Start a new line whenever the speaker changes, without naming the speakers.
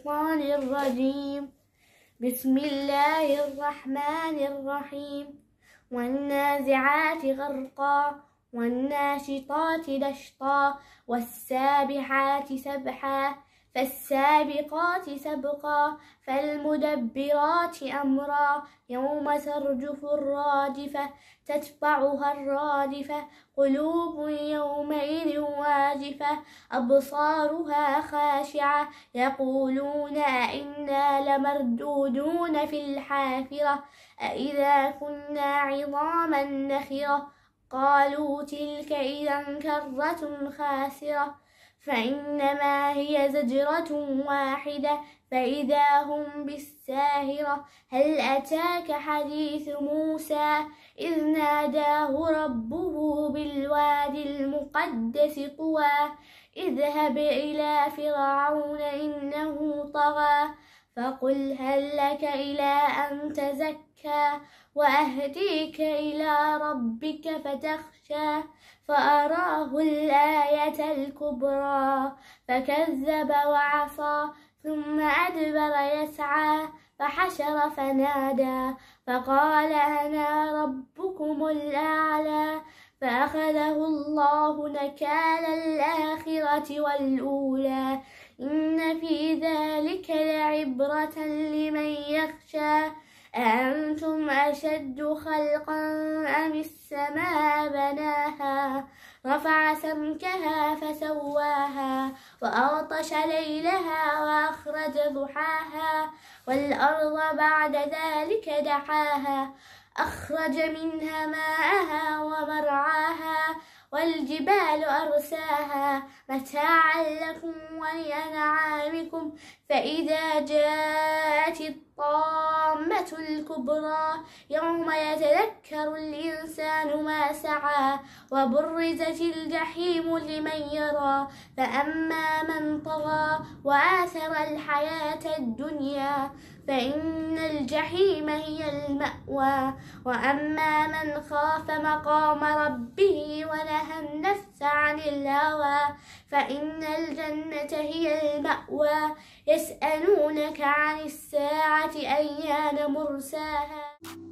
الشيطان الرجيم بسم الله الرحمن الرحيم والنازعات غرقا والناشطات نشطا والسابحات سبحا فالسابقات سبقا فالمدبرات أمرا يوم ترجف الرادفة تتبعها الرادفة قلوب يومئذ واجفة أبصارها خاشعة يقولون أئنا لمردودون في الحافرة أئذا كنا عظاما نخرة قالوا تلك إذا كرة خاسرة فإنما هي زجرة واحدة فإذا هم بالساهرة هل أتاك حديث موسى إذ ناداه ربه بالوادي المقدس طوى اذهب إلى فرعون إنه طغى فقل هل لك إلى أن تزكى وأهديك إلى ربك فتخشى فأراه الآن الكبرى فكذب وعصى ثم أدبر يسعى فحشر فنادى فقال أنا ربكم الأعلى فأخذه الله نكال الآخرة والأولى إن في ذلك لعبرة لمن يخشى أأنتم أشد خلقا أم السماء بناها رفع سمكها فسواها وأغطش ليلها وأخرج ضحاها والأرض بعد ذلك دحاها أخرج منها ماءها ومرعاها والجبال أرساها متاعا لكم ولأنعامكم فإذا جاءت الطاقة الكبرى يوم يتذكر الإنسان ما سعى وبرزت الجحيم لمن يرى فأما من طغى وآثر الحياة الدنيا فإن الجحيم هي المأوى وأما من خاف مقام ربه ونهى النفس عن الهوى فإن الجنة هي المأوى يسألونك عن الساعة أيان مرساها